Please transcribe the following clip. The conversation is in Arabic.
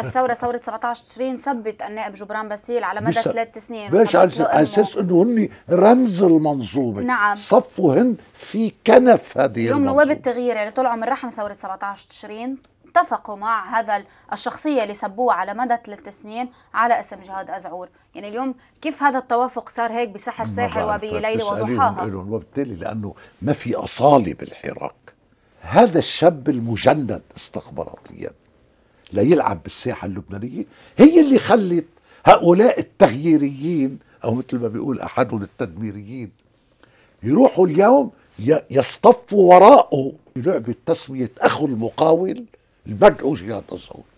الثورة ثورة 17 تشرين ثبت النائب جبران باسيل على مدى ثلاث سنين باش على اساس انه هن رمز المنظومة نعم صفوا هن في كنف هذه اليوم المنظومة نواب التغيير اللي طلعوا من رحم ثورة 17 تشرين اتفقوا مع هذا الشخصية اللي سبوها على مدى ثلاث سنين على اسم جهاد أزعور يعني اليوم كيف هذا التوافق صار هيك بسحر ساحر وبليلة وضحاها وبالتالي لأنه ما في أصالة بالحراك هذا الشاب المجند استخباراتيا ليلعب بالساحه اللبنانيه هي اللي خلت هؤلاء التغييريين او مثل ما بيقول احدهم التدميريين يروحوا اليوم يصطفوا وراءه لعبه تسميه اخو المقاول المدعو جهاد الثوري